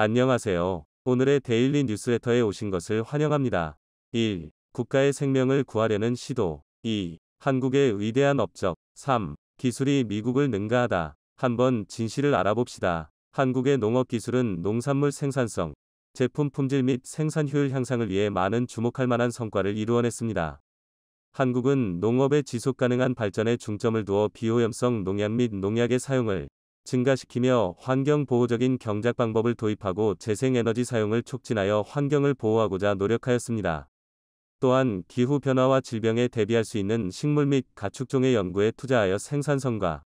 안녕하세요. 오늘의 데일리 뉴스레터에 오신 것을 환영합니다. 1. 국가의 생명을 구하려는 시도. 2. 한국의 위대한 업적. 3. 기술이 미국을 능가하다. 한번 진실을 알아봅시다. 한국의 농업 기술은 농산물 생산성, 제품 품질 및 생산 효율 향상을 위해 많은 주목할 만한 성과를 이루어냈습니다. 한국은 농업의 지속 가능한 발전에 중점을 두어 비오염성 농약 및 농약의 사용을 증가시키며 환경보호적인 경작 방법을 도입하고 재생에너지 사용을 촉진하여 환경을 보호하고자 노력하였습니다. 또한 기후변화와 질병에 대비할 수 있는 식물 및 가축종의 연구에 투자하여 생산성과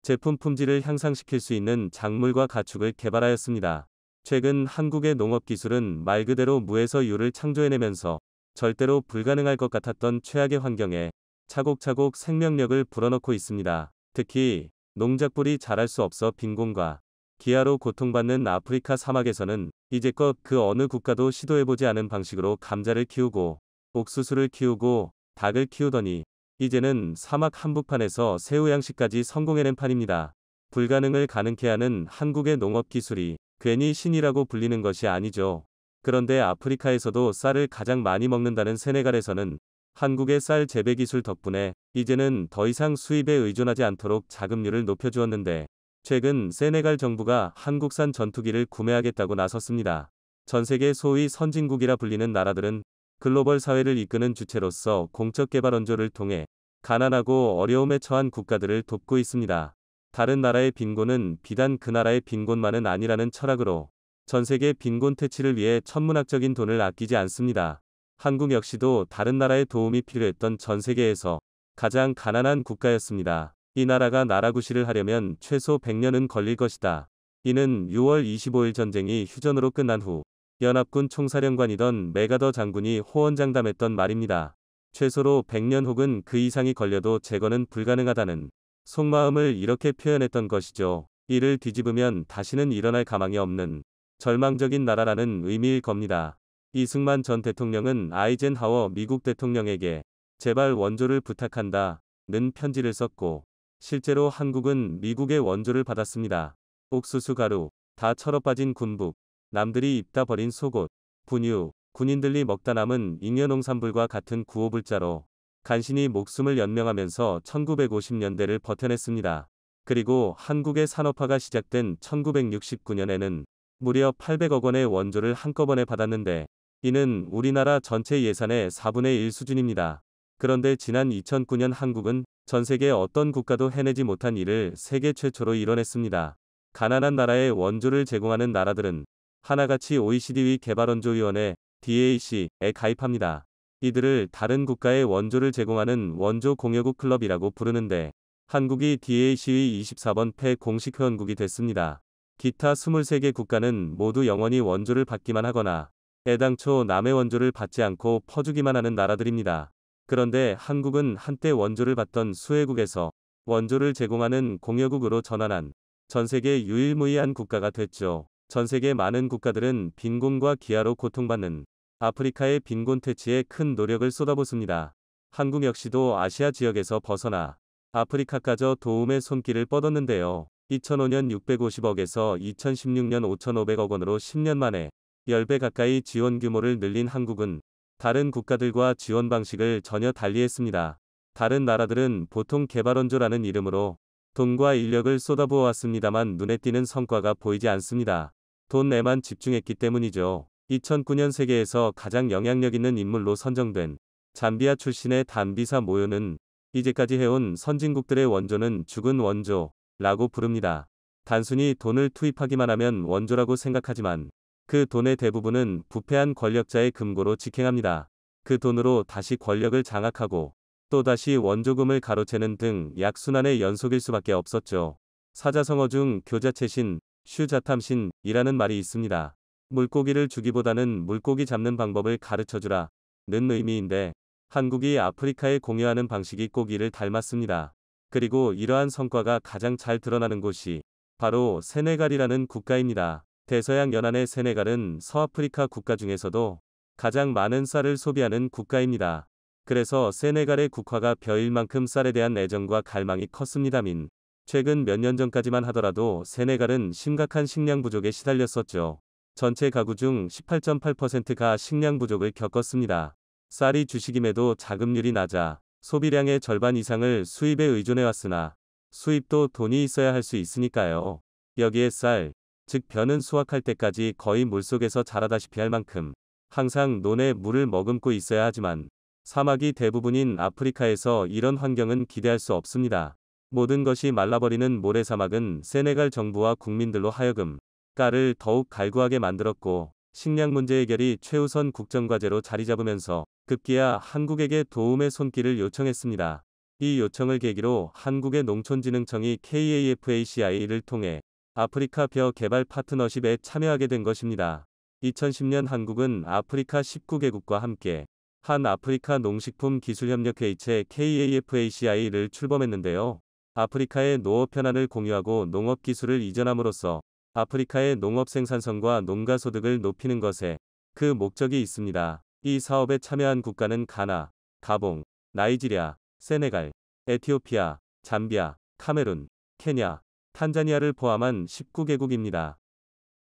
제품 품질을 향상시킬 수 있는 작물과 가축을 개발하였습니다. 최근 한국의 농업기술은 말 그대로 무에서 유를 창조해내면서 절대로 불가능할 것 같았던 최악의 환경에 차곡차곡 생명력을 불어넣고 있습니다. 특히 농작물이 자랄 수 없어 빈곤과 기아로 고통받는 아프리카 사막에서는 이제껏 그 어느 국가도 시도해보지 않은 방식으로 감자를 키우고 옥수수를 키우고 닭을 키우더니 이제는 사막 한복판에서 새우 양식까지 성공해낸 판입니다. 불가능을 가능케 하는 한국의 농업 기술이 괜히 신이라고 불리는 것이 아니죠. 그런데 아프리카에서도 쌀을 가장 많이 먹는다는 세네갈에서는 한국의 쌀 재배 기술 덕분에 이제는 더 이상 수입에 의존하지 않도록 자금률을 높여주었는데 최근 세네갈 정부가 한국산 전투기를 구매하겠다고 나섰습니다. 전 세계 소위 선진국이라 불리는 나라들은 글로벌 사회를 이끄는 주체로서 공적 개발 원조를 통해 가난하고 어려움에 처한 국가들을 돕고 있습니다. 다른 나라의 빈곤은 비단 그 나라의 빈곤만은 아니라는 철학으로 전 세계 빈곤 퇴치를 위해 천문학적인 돈을 아끼지 않습니다. 한국 역시도 다른 나라의 도움이 필요했던 전 세계에서 가장 가난한 국가였습니다. 이 나라가 나라구시를 하려면 최소 100년은 걸릴 것이다. 이는 6월 25일 전쟁이 휴전으로 끝난 후 연합군 총사령관이던 메가더 장군이 호언장담했던 말입니다. 최소로 100년 혹은 그 이상이 걸려도 제거는 불가능하다는 속마음을 이렇게 표현했던 것이죠. 이를 뒤집으면 다시는 일어날 가망이 없는 절망적인 나라라는 의미일 겁니다. 이승만 전 대통령은 아이젠하워 미국 대통령에게 제발 원조를 부탁한다. 는 편지를 썼고 실제로 한국은 미국의 원조를 받았습니다. 옥수수 가루, 다 철어빠진 군북, 남들이 입다 버린 속옷, 분유, 군인들이 먹다 남은 잉여농산불과 같은 구호불자로 간신히 목숨을 연명하면서 1950년대를 버텨냈습니다. 그리고 한국의 산업화가 시작된 1969년에는 무려 800억 원의 원조를 한꺼번에 받았는데 이는 우리나라 전체 예산의 4분의 1 수준입니다. 그런데 지난 2009년 한국은 전 세계 어떤 국가도 해내지 못한 일을 세계 최초로 이뤄냈습니다. 가난한 나라에 원조를 제공하는 나라들은 하나같이 OECD 위 개발원조위원회 DAC에 가입합니다. 이들을 다른 국가의 원조를 제공하는 원조 공여국 클럽이라고 부르는데 한국이 DAC의 24번 폐 공식 회원국이 됐습니다. 기타 23개 국가는 모두 영원히 원조를 받기만 하거나 애당초 남의 원조를 받지 않고 퍼주기만 하는 나라들입니다. 그런데 한국은 한때 원조를 받던 수혜국에서 원조를 제공하는 공여국으로 전환한 전 세계 유일무이한 국가가 됐죠. 전 세계 많은 국가들은 빈곤과 기아로 고통받는 아프리카의 빈곤 퇴치에 큰 노력을 쏟아붓습니다. 한국 역시도 아시아 지역에서 벗어나 아프리카까지 도움의 손길을 뻗었는데요. 2005년 650억에서 2016년 5,500억 원으로 10년 만에 10배 가까이 지원 규모를 늘린 한국은 다른 국가들과 지원 방식을 전혀 달리 했습니다. 다른 나라들은 보통 개발원조라는 이름으로 돈과 인력을 쏟아부어 왔습니다만 눈에 띄는 성과가 보이지 않습니다. 돈 에만 집중했기 때문이죠. 2009년 세계에서 가장 영향력 있는 인물로 선정된 잠비아 출신의 담비사 모요는 이제까지 해온 선진국들의 원조는 죽은 원조라고 부릅니다. 단순히 돈을 투입하기만 하면 원조라고 생각하지만 그 돈의 대부분은 부패한 권력자의 금고로 직행합니다. 그 돈으로 다시 권력을 장악하고 또다시 원조금을 가로채는 등 약순환의 연속일 수밖에 없었죠. 사자성어 중 교자체신, 슈자탐신이라는 말이 있습니다. 물고기를 주기보다는 물고기 잡는 방법을 가르쳐주라 는 의미인데 한국이 아프리카에 공유하는 방식이 꼭기를 닮았습니다. 그리고 이러한 성과가 가장 잘 드러나는 곳이 바로 세네갈이라는 국가입니다. 대서양 연안의 세네갈은 서아프리카 국가 중에서도 가장 많은 쌀을 소비하는 국가입니다. 그래서 세네갈의 국화가 별일 만큼 쌀에 대한 애정과 갈망이 컸습니다민. 최근 몇 년 전까지만 하더라도 세네갈은 심각한 식량 부족에 시달렸었죠. 전체 가구 중 18.8%가 식량 부족을 겪었습니다. 쌀이 주식임에도 자금률이 낮아 소비량의 절반 이상을 수입에 의존해왔으나 수입도 돈이 있어야 할 수 있으니까요. 여기에 쌀, 즉 변은 수확할 때까지 거의 물속에서 자라다시피 할 만큼 항상 논에 물을 머금고 있어야 하지만 사막이 대부분인 아프리카에서 이런 환경은 기대할 수 없습니다. 모든 것이 말라버리는 모래사막은 세네갈 정부와 국민들로 하여금 까를 더욱 갈구하게 만들었고 식량 문제 해결이 최우선 국정과제로 자리 잡으면서 급기야 한국에게 도움의 손길을 요청했습니다. 이 요청을 계기로 한국의 농촌진흥청이 KAFACI를 통해 아프리카 벼 개발 파트너십에 참여하게 된 것입니다. 2010년 한국은 아프리카 19개국과 함께 한 아프리카 농식품 기술협력회의체 KAFACI를 출범했는데요. 아프리카의 농업 현안을 공유하고 농업 기술을 이전함으로써 아프리카의 농업 생산성과 농가 소득을 높이는 것에 그 목적이 있습니다. 이 사업에 참여한 국가는 가나, 가봉, 나이지리아, 세네갈, 에티오피아, 잠비아, 카메룬, 케냐, 탄자니아를 포함한 19개국입니다.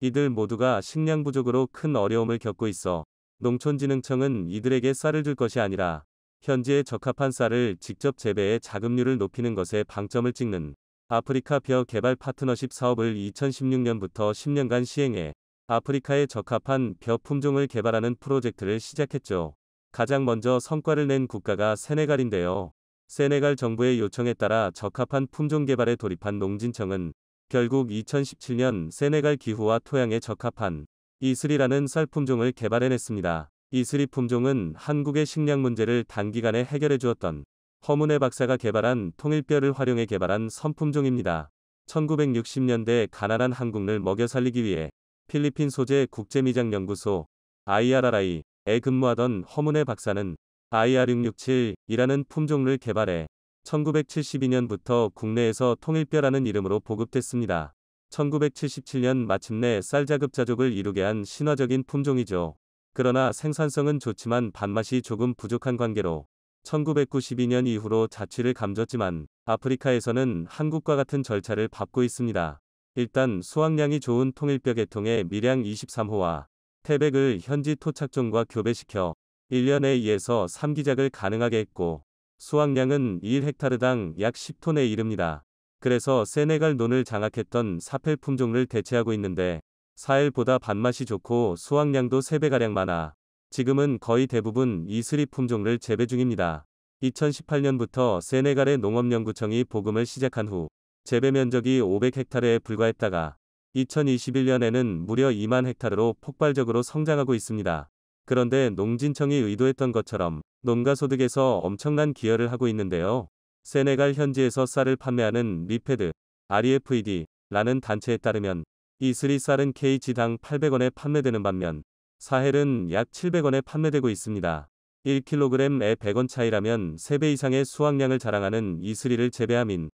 이들 모두가 식량 부족으로 큰 어려움을 겪고 있어 농촌진흥청은 이들에게 쌀을 줄 것이 아니라 현지에 적합한 쌀을 직접 재배해 자급률을 높이는 것에 방점을 찍는 아프리카 벼 개발 파트너십 사업을 2016년부터 10년간 시행해 아프리카에 적합한 벼 품종을 개발하는 프로젝트를 시작했죠. 가장 먼저 성과를 낸 국가가 세네갈인데요. 세네갈 정부의 요청에 따라 적합한 품종 개발에 돌입한 농진청은 결국 2017년 세네갈 기후와 토양에 적합한 이슬이라는 쌀 품종을 개발해냈습니다. 이슬이 품종은 한국의 식량 문제를 단기간에 해결해 주었던 허문의 박사가 개발한 통일뼈를 활용해 개발한 선품종입니다. 1960년대 가난한 한국을 먹여 살리기 위해 필리핀 소재 국제미장연구소 IRRI에 근무하던 허문의 박사는 IR667이라는 품종을 개발해 1972년부터 국내에서 통일뼈라는 이름으로 보급됐습니다. 1977년 마침내 쌀 자급자족을 이루게 한 신화적인 품종이죠. 그러나 생산성은 좋지만 밥맛이 조금 부족한 관계로 1992년 이후로 자취를 감졌지만 아프리카에서는 한국과 같은 절차를 밟고 있습니다. 일단 수확량이 좋은 통일뼈 계통의 밀양 23호와 태백을 현지 토착종과 교배시켜 1년에 2해서 3기작을 가능하게 했고 수확량은 1헥타르당 약 10톤에 이릅니다. 그래서 세네갈 논을 장악했던 사펠 품종을 대체하고 있는데 사헬보다 밥맛이 좋고 수확량도 3배가량 많아 지금은 거의 대부분 이슬이 품종을 재배 중입니다. 2018년부터 세네갈의 농업연구청이 보금을 시작한 후 재배 면적이 500헥타르에 불과했다가 2021년에는 무려 2만 헥타르로 폭발적으로 성장하고 있습니다. 그런데 농진청이 의도했던 것처럼 농가소득에서 엄청난 기여를 하고 있는데요. 세네갈 현지에서 쌀을 판매하는 리페드, REFED라는 단체에 따르면 이슬이 쌀은 kg당 800원에 판매되는 반면 사헬은 약 700원에 판매되고 있습니다. 1kg에 100원 차이라면 3배 이상의 수확량을 자랑하는 이슬이를 재배함인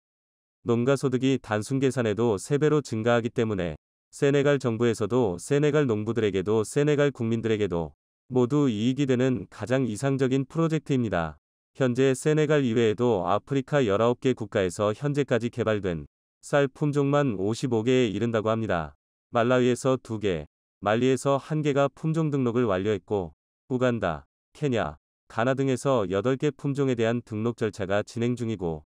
농가 소득이 단순 계산에도 3배로 증가하기 때문에 세네갈 정부에서도 세네갈 농부들에게도 세네갈 국민들에게도 모두 이익이 되는 가장 이상적인 프로젝트입니다. 현재 세네갈 이외에도 아프리카 19개 국가에서 현재까지 개발된 쌀 품종만 55개에 이른다고 합니다. 말라위에서 2개, 말리에서 1개가 품종 등록을 완료했고, 우간다, 케냐, 가나 등에서 8개 품종에 대한 등록 절차가 진행 중이고,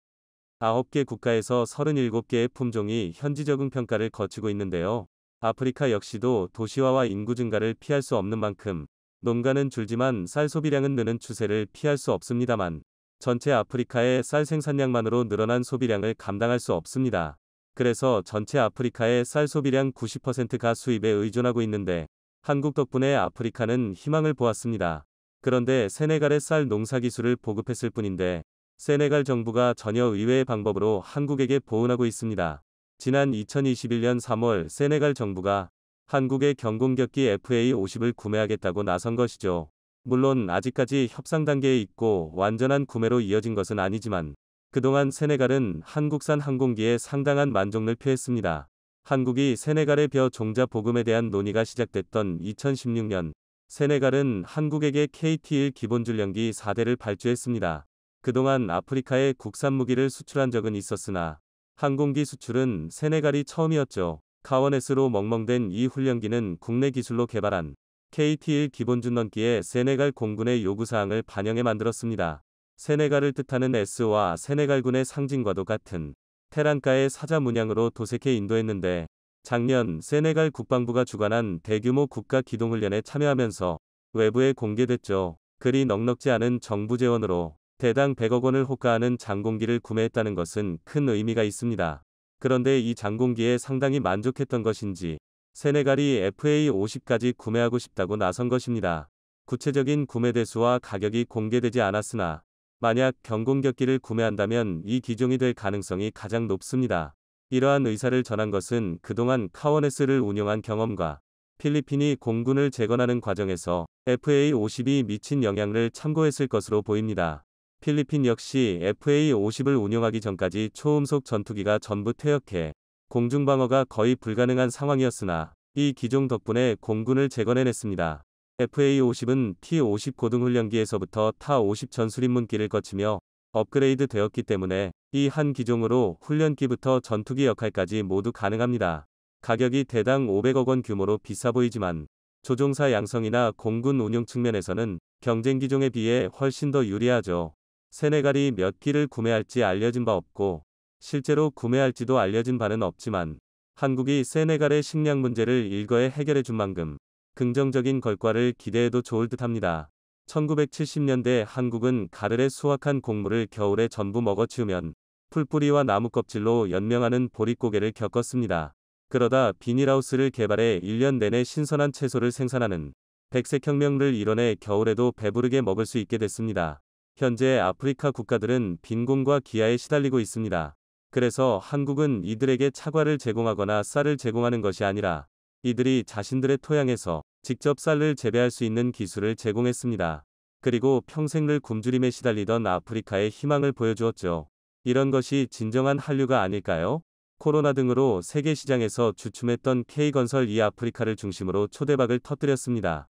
9개 국가에서 37개의 품종이 현지 적응 평가를 거치고 있는데요. 아프리카 역시도 도시화와 인구 증가를 피할 수 없는 만큼 농가는 줄지만 쌀 소비량은 느는 추세를 피할 수 없습니다만 전체 아프리카의 쌀 생산량만으로 늘어난 소비량을 감당할 수 없습니다. 그래서 전체 아프리카의 쌀 소비량 90%가 수입에 의존하고 있는데 한국 덕분에 아프리카는 희망을 보았습니다. 그런데 세네갈의 쌀 농사 기술을 보급했을 뿐인데 세네갈 정부가 전혀 의외의 방법으로 한국에게 보은하고 있습니다. 지난 2021년 3월 세네갈 정부가 한국의 경공격기 FA50을 구매하겠다고 나선 것이죠. 물론 아직까지 협상 단계에 있고 완전한 구매로 이어진 것은 아니지만 그동안 세네갈은 한국산 항공기에 상당한 만족을 표했습니다. 한국이 세네갈의 벼 종자 보금에 대한 논의가 시작됐던 2016년 세네갈은 한국에게 KT-1 기본줄량기 4대를 발주했습니다. 그동안 아프리카에 국산 무기를 수출한 적은 있었으나 항공기 수출은 세네갈이 처음이었죠. 카원에스로 멍멍된 이 훈련기는 국내 기술로 개발한 KT1 기본준 넘기에 세네갈 공군의 요구사항을 반영해 만들었습니다. 세네갈을 뜻하는 S와 세네갈군의 상징과도 같은 테란가의 사자 문양으로 도색해 인도했는데 작년 세네갈 국방부가 주관한 대규모 국가 기동훈련에 참여하면서 외부에 공개됐죠. 그리 넉넉지 않은 정부 재원으로 대당 100억 원을 호가하는 장공기를 구매했다는 것은 큰 의미가 있습니다. 그런데 이 장공기에 상당히 만족했던 것인지 세네갈이 FA50까지 구매하고 싶다고 나선 것입니다. 구체적인 구매 대수와 가격이 공개되지 않았으나 만약 경공격기를 구매한다면 이 기종이 될 가능성이 가장 높습니다. 이러한 의사를 전한 것은 그동안 카원에스를 운영한 경험과 필리핀이 공군을 재건하는 과정에서 f a 5 0이 미친 영향을 참고했을 것으로 보입니다. 필리핀 역시 FA-50을 운용하기 전까지 초음속 전투기가 전부 퇴역해 공중방어가 거의 불가능한 상황이었으나 이 기종 덕분에 공군을 재건해냈습니다. FA-50은 T-50 고등훈련기에서부터 타-50 전술인문기를 거치며 업그레이드 되었기 때문에 이 한 기종으로 훈련기부터 전투기 역할까지 모두 가능합니다. 가격이 대당 500억 원 규모로 비싸 보이지만 조종사 양성이나 공군 운용 측면에서는 경쟁 기종에 비해 훨씬 더 유리하죠. 세네갈이 몇 키를 구매할지 알려진 바 없고 실제로 구매할지도 알려진 바는 없지만 한국이 세네갈의 식량 문제를 일거에 해결해 준 만큼 긍정적인 결과를 기대해도 좋을 듯합니다. 1970년대 한국은 가르레 수확한 곡물을 겨울에 전부 먹어치우면 풀뿌리와 나무 껍질로 연명하는 보릿고개를 겪었습니다. 그러다 비닐하우스를 개발해 1년 내내 신선한 채소를 생산하는 백색혁명을 이뤄내 겨울에도 배부르게 먹을 수 있게 됐습니다. 현재 아프리카 국가들은 빈곤과 기아에 시달리고 있습니다. 그래서 한국은 이들에게 차과를 제공하거나 쌀을 제공하는 것이 아니라 이들이 자신들의 토양에서 직접 쌀을 재배할 수 있는 기술을 제공했습니다. 그리고 평생을 굶주림에 시달리던 아프리카의 희망을 보여주었죠. 이런 것이 진정한 한류가 아닐까요? 코로나 등으로 세계 시장에서 주춤했던 K건설 이 아프리카를 중심으로 초대박을 터뜨렸습니다.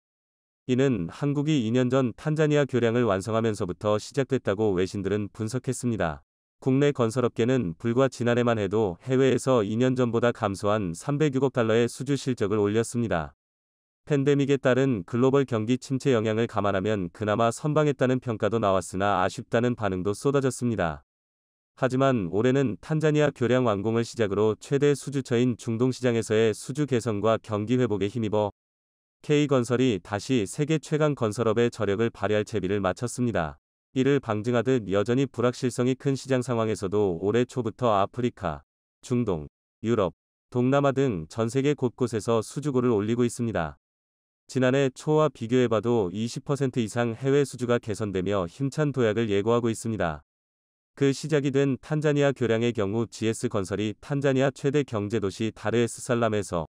이는 한국이 2년 전 탄자니아 교량을 완성하면서부터 시작됐다고 외신들은 분석했습니다. 국내 건설업계는 불과 지난해만 해도 해외에서 2년 전보다 감소한 306억 달러의 수주 실적을 올렸습니다. 팬데믹에 따른 글로벌 경기 침체 영향을 감안하면 그나마 선방했다는 평가도 나왔으나 아쉽다는 반응도 쏟아졌습니다. 하지만 올해는 탄자니아 교량 완공을 시작으로 최대 수주처인 중동시장에서의 수주 개선과 경기 회복에 힘입어 K건설이 다시 세계 최강 건설업의 저력을 발휘할 채비를 마쳤습니다. 이를 방증하듯 여전히 불확실성이 큰 시장 상황에서도 올해 초부터 아프리카, 중동, 유럽, 동남아 등 전 세계 곳곳에서 수주고를 올리고 있습니다. 지난해 초와 비교해봐도 20% 이상 해외 수주가 개선되며 힘찬 도약을 예고하고 있습니다. 그 시작이 된 탄자니아 교량의 경우 GS건설이 탄자니아 최대 경제도시 다르에스 살람에서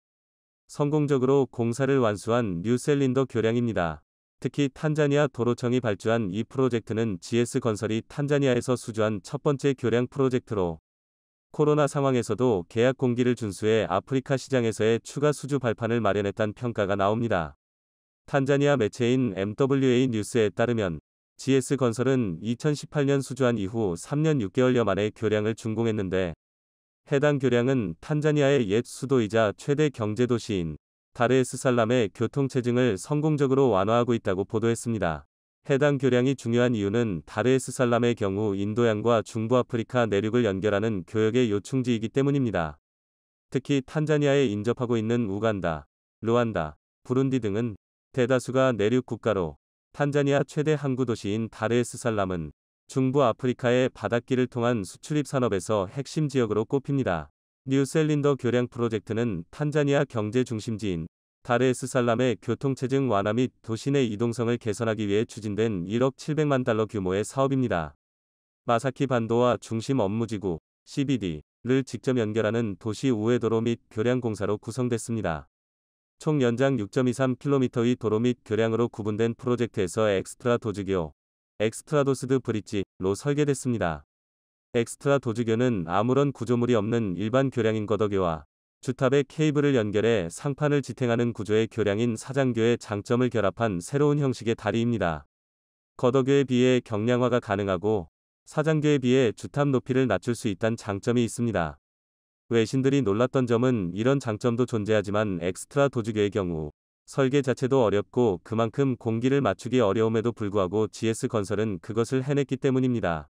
성공적으로 공사를 완수한 뉴셀린더 교량입니다. 특히 탄자니아 도로청이 발주한 이 프로젝트는 GS 건설이 탄자니아에서 수주한 첫 번째 교량 프로젝트로 코로나 상황에서도 계약 공기를 준수해 아프리카 시장에서의 추가 수주 발판을 마련했다는 평가가 나옵니다. 탄자니아 매체인 MWA 뉴스에 따르면 GS 건설은 2018년 수주한 이후 3년 6개월여 만에 교량을 준공했는데 해당 교량은 탄자니아의 옛 수도이자 최대 경제도시인 다르에스살람의 교통체증을 성공적으로 완화하고 있다고 보도했습니다. 해당 교량이 중요한 이유는 다르에스살람의 경우 인도양과 중부아프리카 내륙을 연결하는 교역의 요충지이기 때문입니다. 특히 탄자니아에 인접하고 있는 우간다, 루안다, 부룬디 등은 대다수가 내륙 국가로 탄자니아 최대 항구 도시인 다르에스살람은 중부 아프리카의 바닷길을 통한 수출입 산업에서 핵심 지역으로 꼽힙니다. 뉴셀린더 교량 프로젝트는 탄자니아 경제 중심지인 다레스 살람의 교통체증 완화 및 도시 내 이동성을 개선하기 위해 추진된 1억 700만 달러 규모의 사업입니다. 마사키 반도와 중심 업무지구 CBD를 직접 연결하는 도시 우회도로 및 교량 공사로 구성됐습니다. 총 연장 6.23km의 도로 및 교량으로 구분된 프로젝트에서 엑스트라 도지교 엑스트라도스드 브릿지로 설계됐습니다. 엑스트라 도주교는 아무런 구조물이 없는 일반 교량인 거덕교와 주탑의 케이블을 연결해 상판을 지탱하는 구조의 교량인 사장교의 장점을 결합한 새로운 형식의 다리입니다. 거덕교에 비해 경량화가 가능하고 사장교에 비해 주탑 높이를 낮출 수 있다는 장점이 있습니다. 외신들이 놀랐던 점은 이런 장점도 존재하지만 엑스트라 도주교의 경우 설계 자체도 어렵고 그만큼 공기를 맞추기 어려움에도 불구하고 GS건설은 그것을 해냈기 때문입니다.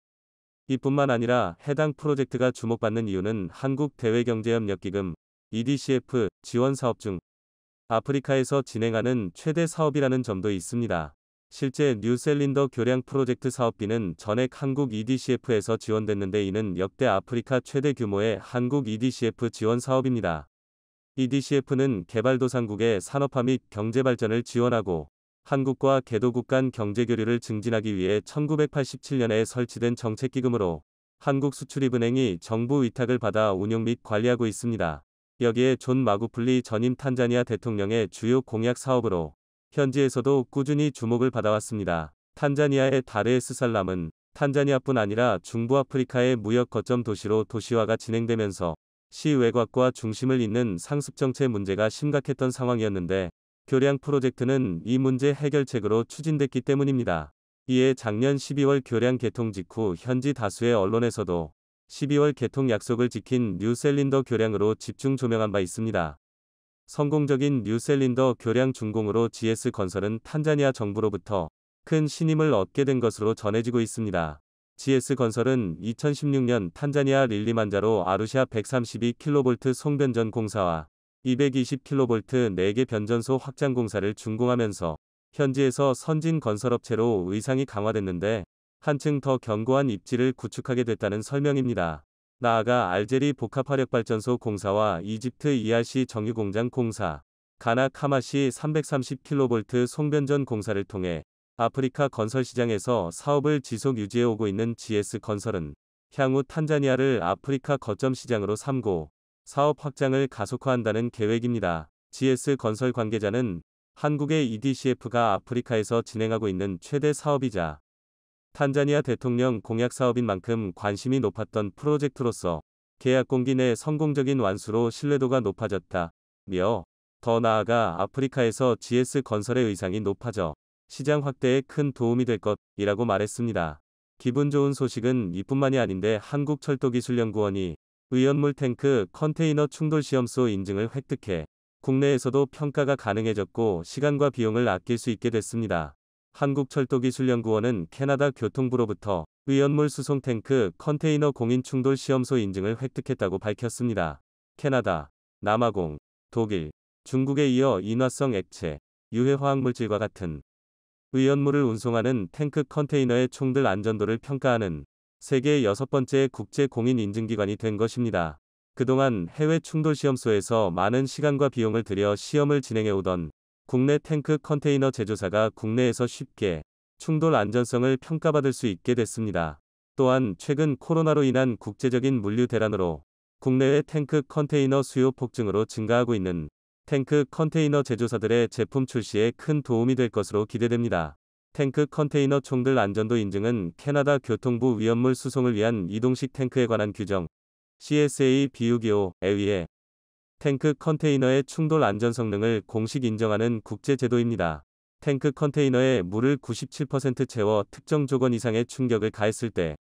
이뿐만 아니라 해당 프로젝트가 주목받는 이유는 한국 대외경제협력기금 EDCF 지원 사업 중 아프리카에서 진행하는 최대 사업이라는 점도 있습니다. 실제 뉴셀린더 교량 프로젝트 사업비는 전액 한국 EDCF에서 지원됐는데 이는 역대 아프리카 최대 규모의 한국 EDCF 지원 사업입니다. EDCF는 개발도상국의 산업화 및 경제 발전을 지원하고 한국과 개도국 간 경제 교류를 증진하기 위해 1987년에 설치된 정책기금으로 한국수출입은행이 정부 위탁을 받아 운용 및 관리하고 있습니다. 여기에 존 마구플리 전임 탄자니아 대통령의 주요 공약 사업으로 현지에서도 꾸준히 주목을 받아왔습니다. 탄자니아의 다르에스살람은 탄자니아뿐 아니라 중부아프리카의 무역 거점 도시로 도시화가 진행되면서 시 외곽과 중심을 잇는 상습정체 문제가 심각했던 상황이었는데 교량 프로젝트는 이 문제 해결책으로 추진됐기 때문입니다. 이에 작년 12월 교량 개통 직후 현지 다수의 언론에서도 12월 개통 약속을 지킨 뉴셀린더 교량으로 집중 조명한 바 있습니다. 성공적인 뉴셀린더 교량 준공으로 GS 건설은 탄자니아 정부로부터 큰 신임을 얻게 된 것으로 전해지고 있습니다. GS건설은 2016년 탄자니아 릴리만자로 아루샤 132kV 송변전 공사와 220kV 4개 변전소 확장 공사를 준공하면서 현지에서 선진 건설업체로 의상이 강화됐는데 한층 더 견고한 입지를 구축하게 됐다는 설명입니다. 나아가 알제리 복합화력발전소 공사와 이집트 ERC 정유공장 공사, 가나 카마시 330kV 송변전 공사를 통해 아프리카 건설 시장에서 사업을 지속 유지해오고 있는 GS 건설은 향후 탄자니아를 아프리카 거점 시장으로 삼고 사업 확장을 가속화한다는 계획입니다. GS 건설 관계자는 한국의 EDCF가 아프리카에서 진행하고 있는 최대 사업이자 탄자니아 대통령 공약 사업인 만큼 관심이 높았던 프로젝트로서 계약 공기 내 성공적인 완수로 신뢰도가 높아졌다. 며 더 나아가 아프리카에서 GS 건설의 의상이 높아져 시장 확대에 큰 도움이 될 것이라고 말했습니다. 기분 좋은 소식은 이뿐만이 아닌데 한국철도기술연구원이 의연물 탱크 컨테이너 충돌 시험소 인증을 획득해 국내에서도 평가가 가능해졌고 시간과 비용을 아낄 수 있게 됐습니다. 한국철도기술연구원은 캐나다 교통부로부터 의연물 수송 탱크 컨테이너 공인 충돌 시험소 인증을 획득했다고 밝혔습니다. 캐나다, 남아공, 독일, 중국에 이어 인화성 액체, 유해화학물질과 같은 의연물을 운송하는 탱크 컨테이너의 총들 안전도를 평가하는 세계 여섯 번째 국제 공인 인증기관이 된 것입니다. 그동안 해외 충돌 시험소에서 많은 시간과 비용을 들여 시험을 진행해 오던 국내 탱크 컨테이너 제조사가 국내에서 쉽게 충돌 안전성을 평가받을 수 있게 됐습니다. 또한 최근 코로나로 인한 국제적인 물류 대란으로 국내외 탱크 컨테이너 수요 폭증으로 증가하고 있는 탱크 컨테이너 제조사들의 제품 출시에 큰 도움이 될 것으로 기대됩니다. 탱크 컨테이너 총들 안전도 인증은 캐나다 교통부 위험물 수송을 위한 이동식 탱크에 관한 규정 CSA 비유기5에 의해 탱크 컨테이너의 충돌 안전 성능을 공식 인정하는 국제 제도입니다. 탱크 컨테이너에 물을 97% 채워 특정 조건 이상의 충격을 가했을 때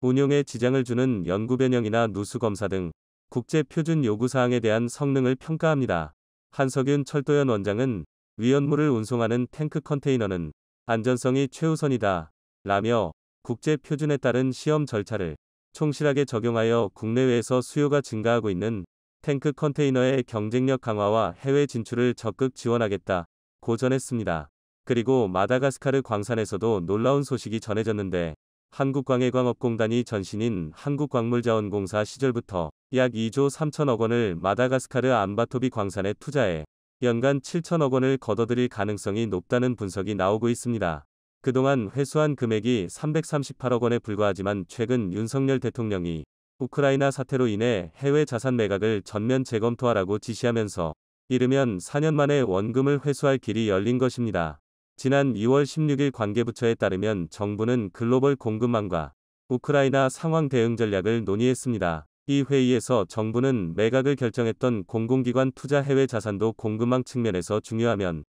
운용에 지장을 주는 연구 변형이나 누수 검사 등 국제 표준 요구 사항에 대한 성능을 평가합니다. 한석윤 철도연 원장은 위원물을 운송하는 탱크 컨테이너는 안전성이 최우선이다. 라며 국제 표준에 따른 시험 절차를 총실하게 적용하여 국내외에서 수요가 증가하고 있는 탱크 컨테이너의 경쟁력 강화와 해외 진출을 적극 지원하겠다. 고 전했습니다. 그리고 마다가스카르 광산에서도 놀라운 소식이 전해졌는데 한국광해광업공단이 전신인 한국광물자원공사 시절부터 약 2조 3천억 원을 마다가스카르 암바토비 광산에 투자해 연간 7천억 원을 거둬들일 가능성이 높다는 분석이 나오고 있습니다. 그동안 회수한 금액이 338억 원에 불과하지만 최근 윤석열 대통령이 우크라이나 사태로 인해 해외 자산 매각을 전면 재검토하라고 지시하면서 이르면 4년 만에 원금을 회수할 길이 열린 것입니다. 지난 2월 16일 관계부처에 따르면 정부는 글로벌 공급망과 우크라이나 상황 대응 전략을 논의했습니다. 이 회의에서 정부는 매각을 결정했던 공공기관 투자 해외 자산도 공급망 측면에서 중요하면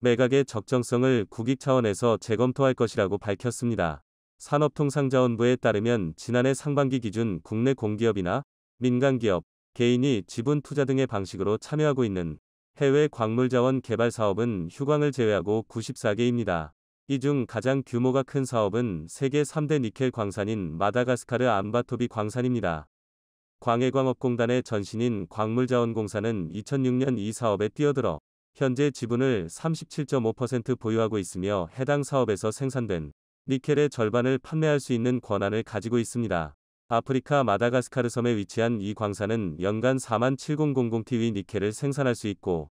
매각의 적정성을 국익 차원에서 재검토할 것이라고 밝혔습니다. 산업통상자원부에 따르면 지난해 상반기 기준 국내 공기업이나 민간기업, 개인이 지분 투자 등의 방식으로 참여하고 있는 해외 광물자원 개발 사업은 휴광을 제외하고 94개입니다. 이 중 가장 규모가 큰 사업은 세계 3대 니켈 광산인 마다가스카르 암바토비 광산입니다. 광해광업공단의 전신인 광물자원공사는 2006년 이 사업에 뛰어들어 현재 지분을 37.5% 보유하고 있으며 해당 사업에서 생산된 니켈의 절반을 판매할 수 있는 권한을 가지고 있습니다. 아프리카 마다가스카르 섬에 위치한 이 광산은 연간 4만 7000TV 니켈을 생산할 수 있고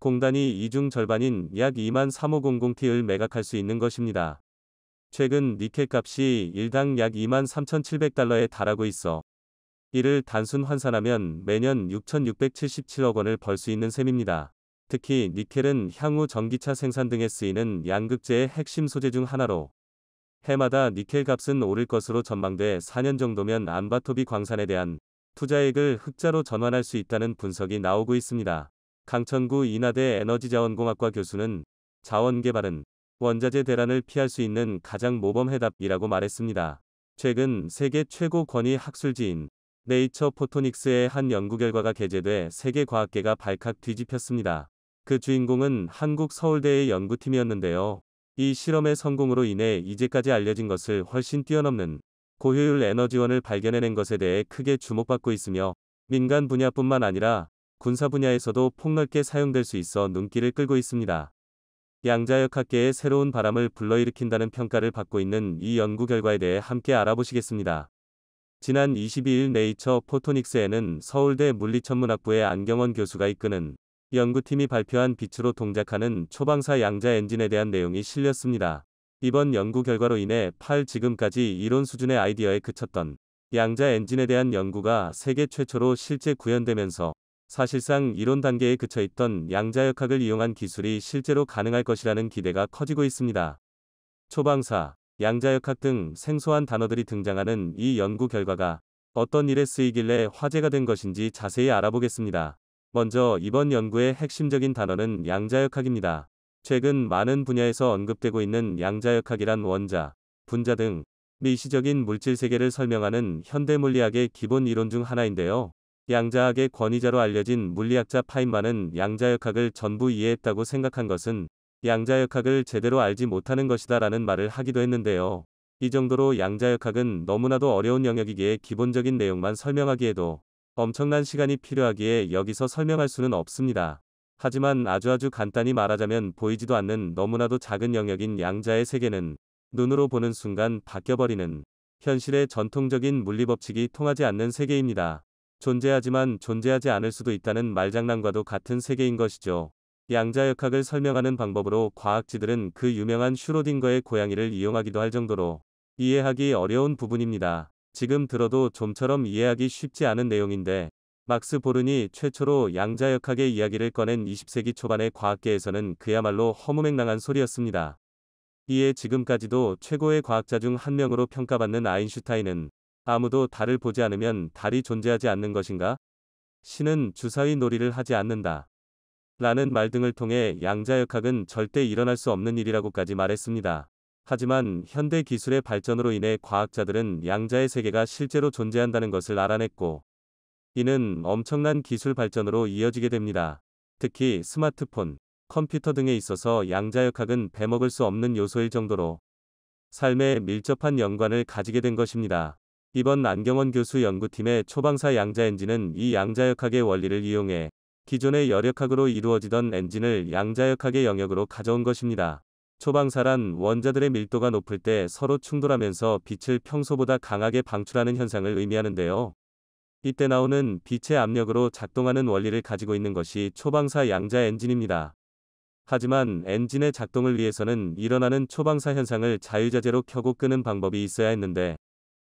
공단이 이중 절반인 약 2만 3500T를 v 매각할 수 있는 것입니다. 최근 니켈 값이 일당 약 2만 3700달러에 달하고 있어 이를 단순 환산하면 매년 6,677억 원을 벌 수 있는 셈입니다. 특히 니켈은 향후 전기차 생산 등에 쓰이는 양극재의 핵심 소재 중 하나로 해마다 니켈 값은 오를 것으로 전망돼 4년 정도면 안바토비 광산에 대한 투자액을 흑자로 전환할 수 있다는 분석이 나오고 있습니다. 강천구 인하대 에너지자원공학과 교수는 자원개발은 원자재 대란을 피할 수 있는 가장 모범 해답이라고 말했습니다. 최근 세계 최고 권위 학술지인 네이처 포토닉스의 한 연구 결과가 게재돼 세계 과학계가 발칵 뒤집혔습니다. 그 주인공은 한국 서울대의 연구팀이었는데요. 이 실험의 성공으로 인해 이제까지 알려진 것을 훨씬 뛰어넘는 고효율 에너지원을 발견해낸 것에 대해 크게 주목받고 있으며 민간 분야뿐만 아니라 군사 분야에서도 폭넓게 사용될 수 있어 눈길을 끌고 있습니다. 양자역학계의 새로운 바람을 불러일으킨다는 평가를 받고 있는 이 연구 결과에 대해 함께 알아보시겠습니다. 지난 22일 네이처 포토닉스에는 서울대 물리천문학부의 안경원 교수가 이끄는 연구팀이 발표한 빛으로 동작하는 초방사 양자 엔진에 대한 내용이 실렸습니다. 이번 연구 결과로 인해 8 지금까지 이론 수준의 아이디어에 그쳤던 양자 엔진에 대한 연구가 세계 최초로 실제 구현되면서 사실상 이론 단계에 그쳐 있던 양자역학을 이용한 기술이 실제로 가능할 것이라는 기대가 커지고 있습니다. 초방사 양자역학 등 생소한 단어들이 등장하는 이 연구 결과가 어떤 일에 쓰이길래 화제가 된 것인지 자세히 알아보겠습니다. 먼저 이번 연구의 핵심적인 단어는 양자역학입니다. 최근 많은 분야에서 언급되고 있는 양자역학이란 원자, 분자 등 미시적인 물질 세계를 설명하는 현대 물리학의 기본 이론 중 하나인데요. 양자학의 권위자로 알려진 물리학자 파인만은 양자역학을 전부 이해했다고 생각한 것은 양자역학을 제대로 알지 못하는 것이다 라는 말을 하기도 했는데요. 이 정도로 양자역학은 너무나도 어려운 영역이기에 기본적인 내용만 설명하기에도 엄청난 시간이 필요하기에 여기서 설명할 수는 없습니다. 하지만 아주 아주 간단히 말하자면 보이지도 않는 너무나도 작은 영역인 양자의 세계는 눈으로 보는 순간 바뀌어버리는 현실의 전통적인 물리법칙이 통하지 않는 세계입니다. 존재하지만 존재하지 않을 수도 있다는 말장난과도 같은 세계인 것이죠. 양자역학을 설명하는 방법으로 과학지들은그 유명한 슈로딩거의 고양이를 이용하기도 할 정도로 이해하기 어려운 부분입니다. 지금 들어도 좀처럼 이해하기 쉽지 않은 내용인데 막스 보른이 최초로 양자역학의 이야기를 꺼낸 20세기 초반의 과학계에서는 그야말로 허무맹랑한 소리였습니다. 이에 지금까지도 최고의 과학자 중 한 명으로 평가받는 아인슈타인은 아무도 달을 보지 않으면 달이 존재하지 않는 것인가? 신은 주사위 놀이를 하지 않는다. 라는 말 등을 통해 양자역학은 절대 일어날 수 없는 일이라고까지 말했습니다. 하지만 현대 기술의 발전으로 인해 과학자들은 양자의 세계가 실제로 존재한다는 것을 알아냈고, 이는 엄청난 기술 발전으로 이어지게 됩니다. 특히 스마트폰, 컴퓨터 등에 있어서 양자역학은 배먹을 수 없는 요소일 정도로 삶에 밀접한 연관을 가지게 된 것입니다. 이번 안경원 교수 연구팀의 초방사 양자엔진은 이 양자역학의 원리를 이용해 기존의 열역학으로 이루어지던 엔진을 양자역학의 영역으로 가져온 것입니다. 초방사란 원자들의 밀도가 높을 때 서로 충돌하면서 빛을 평소보다 강하게 방출하는 현상을 의미하는데요. 이때 나오는 빛의 압력으로 작동하는 원리를 가지고 있는 것이 초방사 양자 엔진입니다. 하지만 엔진의 작동을 위해서는 일어나는 초방사 현상을 자유자재로 켜고 끄는 방법이 있어야 했는데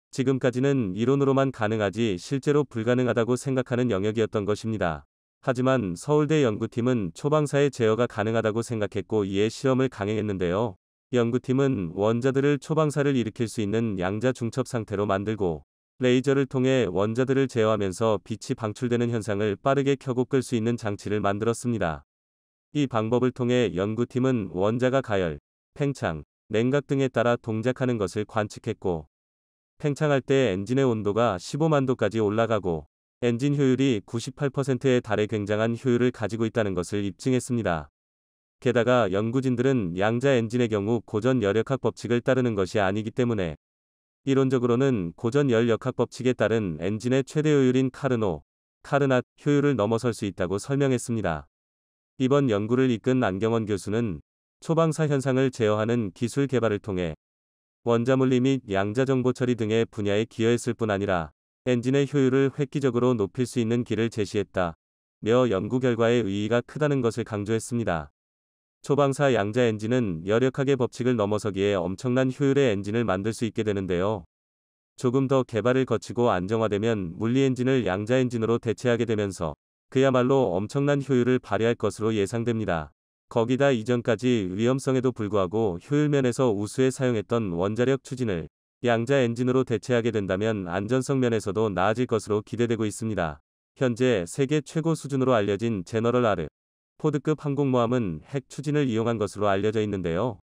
지금까지는 이론으로만 가능하지 실제로 불가능하다고 생각하는 영역이었던 것입니다. 하지만 서울대 연구팀은 초방사의 제어가 가능하다고 생각했고 이에 시험을 강행했는데요. 연구팀은 원자들을 초방사를 일으킬 수 있는 양자 중첩 상태로 만들고 레이저를 통해 원자들을 제어하면서 빛이 방출되는 현상을 빠르게 켜고 끌 수 있는 장치를 만들었습니다. 이 방법을 통해 연구팀은 원자가 가열, 팽창, 냉각 등에 따라 동작하는 것을 관측했고 팽창할 때 엔진의 온도가 15만도까지 올라가고 엔진 효율이 98%에 달해 굉장한 효율을 가지고 있다는 것을 입증했습니다. 게다가 연구진들은 양자 엔진의 경우 고전 열역학 법칙을 따르는 것이 아니기 때문에 이론적으로는 고전 열역학 법칙에 따른 엔진의 최대 효율인 카르노, 카르낫 효율을 넘어설 수 있다고 설명했습니다. 이번 연구를 이끈 안경원 교수는 초방사 현상을 제어하는 기술 개발을 통해 원자물리 및 양자정보 처리 등의 분야에 기여했을 뿐 아니라 엔진의 효율을 획기적으로 높일 수 있는 길을 제시했다. 며 연구 결과의 의의가 크다는 것을 강조했습니다. 초방사 양자 엔진은 여력하게 법칙을 넘어서기에 엄청난 효율의 엔진을 만들 수 있게 되는데요. 조금 더 개발을 거치고 안정화되면 물리 엔진을 양자 엔진으로 대체하게 되면서 그야말로 엄청난 효율을 발휘할 것으로 예상됩니다. 거기다 이전까지 위험성에도 불구하고 효율면에서 우수에 사용했던 원자력 추진을 양자 엔진으로 대체하게 된다면 안전성 면에서도 나아질 것으로 기대되고 있습니다. 현재 세계 최고 수준으로 알려진 제너럴 아르 포드급 항공모함은 핵 추진을 이용한 것으로 알려져 있는데요.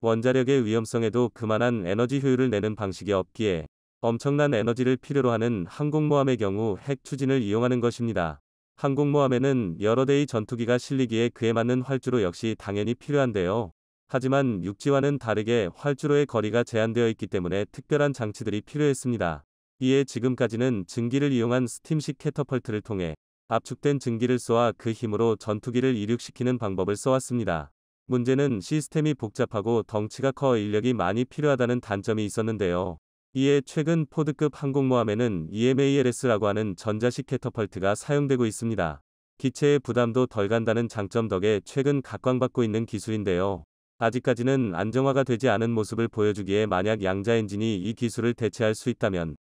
원자력의 위험성에도 그만한 에너지 효율을 내는 방식이 없기에 엄청난 에너지를 필요로 하는 항공모함의 경우 핵 추진을 이용하는 것입니다. 항공모함에는 여러 대의 전투기가 실리기에 그에 맞는 활주로 역시 당연히 필요한데요. 하지만 육지와는 다르게 활주로의 거리가 제한되어 있기 때문에 특별한 장치들이 필요했습니다. 이에 지금까지는 증기를 이용한 스팀식 캐터펄트를 통해 압축된 증기를 쏘아 그 힘으로 전투기를 이륙시키는 방법을 써왔습니다. 문제는 시스템이 복잡하고 덩치가 커 인력이 많이 필요하다는 단점이 있었는데요. 이에 최근 포드급 항공모함에는 EMALS라고 하는 전자식 캐터펄트가 사용되고 있습니다. 기체의 부담도 덜 간다는 장점 덕에 최근 각광받고 있는 기술인데요. 아직까지는 안정화가 되지 않은 모습을 보여주기에 만약 양자 엔진이 이 기술을 대체할 수 있다면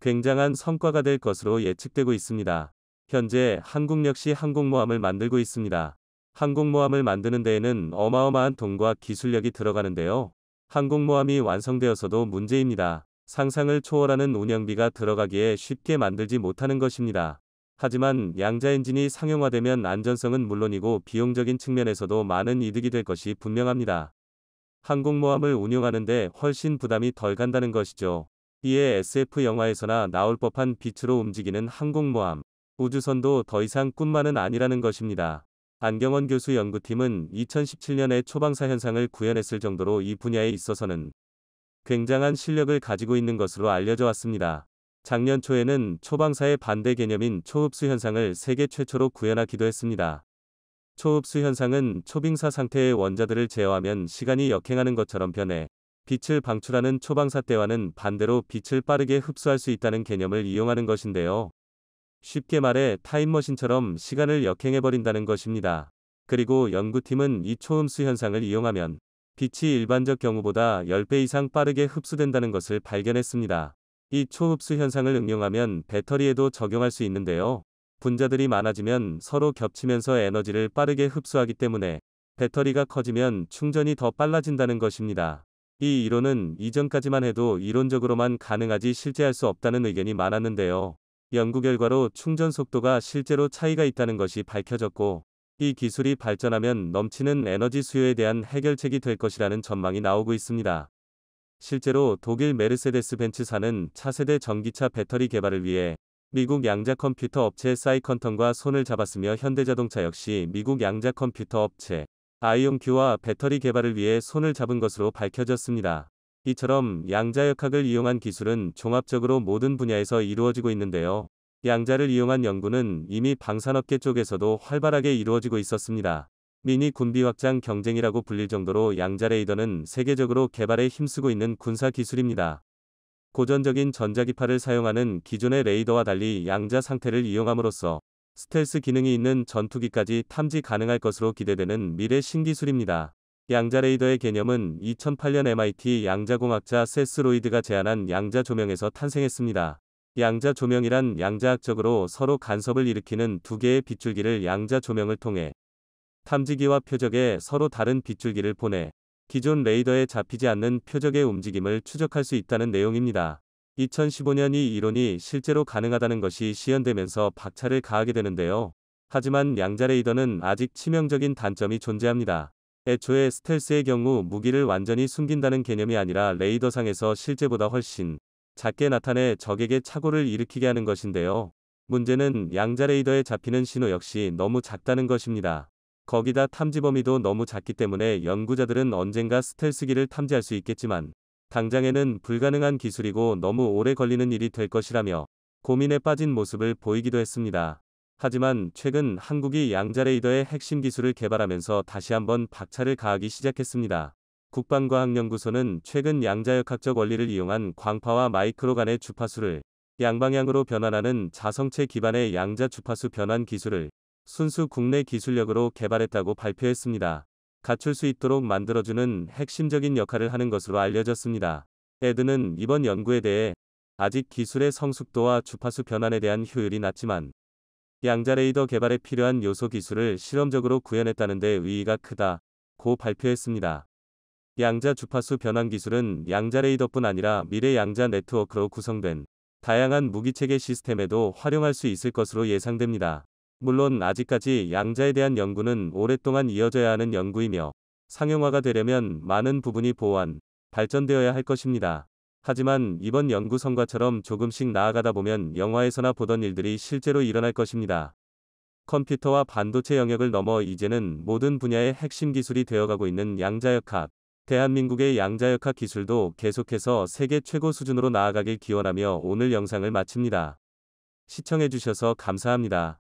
굉장한 성과가 될 것으로 예측되고 있습니다. 현재 한국 역시 항공모함을 만들고 있습니다. 항공모함을 만드는 데에는 어마어마한 돈과 기술력이 들어가는데요. 항공모함이 완성되어서도 문제입니다. 상상을 초월하는 운영비가 들어가기에 쉽게 만들지 못하는 것입니다. 하지만 양자 엔진이 상용화되면 안전성은 물론이고 비용적인 측면에서도 많은 이득이 될 것이 분명합니다. 항공모함을 운용하는데 훨씬 부담이 덜 간다는 것이죠. 이에 SF 영화에서나 나올 법한 빛으로 움직이는 항공모함, 우주선도 더 이상 꿈만은 아니라는 것입니다. 안경원 교수 연구팀은 2017년에 초방사 현상을 구현했을 정도로 이 분야에 있어서는 굉장한 실력을 가지고 있는 것으로 알려져 왔습니다. 작년 초에는 초방사의 반대 개념인 초흡수 현상을 세계 최초로 구현하기도 했습니다. 초흡수 현상은 초빙사 상태의 원자들을 제어하면 시간이 역행하는 것처럼 변해 빛을 방출하는 초방사 때와는 반대로 빛을 빠르게 흡수할 수 있다는 개념을 이용하는 것인데요. 쉽게 말해 타임머신처럼 시간을 역행해버린다는 것입니다. 그리고 연구팀은 이 초음수 현상을 이용하면 빛이 일반적 경우보다 10배 이상 빠르게 흡수된다는 것을 발견했습니다. 이 초흡수 현상을 응용하면 배터리에도 적용할 수 있는데요. 분자들이 많아지면 서로 겹치면서 에너지를 빠르게 흡수하기 때문에 배터리가 커지면 충전이 더 빨라진다는 것입니다. 이 이론은 이전까지만 해도 이론적으로만 가능하지 실제할 수 없다는 의견이 많았는데요. 연구 결과로 충전 속도가 실제로 차이가 있다는 것이 밝혀졌고 이 기술이 발전하면 넘치는 에너지 수요에 대한 해결책이 될 것이라는 전망이 나오고 있습니다. 실제로 독일 메르세데스 벤츠사는 차세대 전기차 배터리 개발을 위해 미국 양자 컴퓨터 업체 사이컨턴과 손을 잡았으며 현대자동차 역시 미국 양자 컴퓨터 업체 아이온큐와 배터리 개발을 위해 손을 잡은 것으로 밝혀졌습니다. 이처럼 양자역학을 이용한 기술은 종합적으로 모든 분야에서 이루어지고 있는데요. 양자를 이용한 연구는 이미 방산업계 쪽에서도 활발하게 이루어지고 있었습니다. 미니 군비 확장 경쟁이라고 불릴 정도로 양자레이더는 세계적으로 개발에 힘쓰고 있는 군사 기술입니다. 고전적인 전자기파를 사용하는 기존의 레이더와 달리 양자 상태를 이용함으로써 스텔스 기능이 있는 전투기까지 탐지 가능할 것으로 기대되는 미래 신기술입니다. 양자 레이더의 개념은 2008년 MIT 양자공학자 세스 로이드가 제안한 양자 조명에서 탄생했습니다. 양자 조명이란 양자학적으로 서로 간섭을 일으키는 두 개의 빗줄기를 양자 조명을 통해 탐지기와 표적에 서로 다른 빗줄기를 보내 기존 레이더에 잡히지 않는 표적의 움직임을 추적할 수 있다는 내용입니다. 2015년 이 이론이 실제로 가능하다는 것이 시연되면서 박차를 가하게 되는데요. 하지만 양자 레이더는 아직 치명적인 단점이 존재합니다. 애초에 스텔스의 경우 무기를 완전히 숨긴다는 개념이 아니라 레이더상에서 실제보다 훨씬 작게 나타내 적에게 착오를 일으키게 하는 것인데요. 문제는 양자 레이더에 잡히는 신호 역시 너무 작다는 것입니다. 거기다 탐지 범위도 너무 작기 때문에 연구자들은 언젠가 스텔스기를 탐지할 수 있겠지만 당장에는 불가능한 기술이고 너무 오래 걸리는 일이 될 것이라며 고민에 빠진 모습을 보이기도 했습니다. 하지만 최근 한국이 양자레이더의 핵심 기술을 개발하면서 다시 한번 박차를 가하기 시작했습니다. 국방과학연구소는 최근 양자역학적 원리를 이용한 광파와 마이크로 간의 주파수를 양방향으로 변환하는 자성체 기반의 양자 주파수 변환 기술을 순수 국내 기술력으로 개발했다고 발표했습니다. 갖출 수 있도록 만들어주는 핵심적인 역할을 하는 것으로 알려졌습니다. 에드는 이번 연구에 대해 아직 기술의 성숙도와 주파수 변환에 대한 효율이 낮지만 양자 레이더 개발에 필요한 요소 기술을 실험적으로 구현했다는 데 의의가 크다. 고 발표했습니다. 양자 주파수 변환 기술은 양자 레이더뿐 아니라 미래 양자 네트워크로 구성된 다양한 무기체계 시스템에도 활용할 수 있을 것으로 예상됩니다. 물론 아직까지 양자에 대한 연구는 오랫동안 이어져야 하는 연구이며 상용화가 되려면 많은 부분이 보완, 발전되어야 할 것입니다. 하지만 이번 연구 성과처럼 조금씩 나아가다 보면 영화에서나 보던 일들이 실제로 일어날 것입니다. 컴퓨터와 반도체 영역을 넘어 이제는 모든 분야의 핵심 기술이 되어가고 있는 양자역학, 대한민국의 양자역학 기술도 계속해서 세계 최고 수준으로 나아가길 기원하며 오늘 영상을 마칩니다. 시청해주셔서 감사합니다.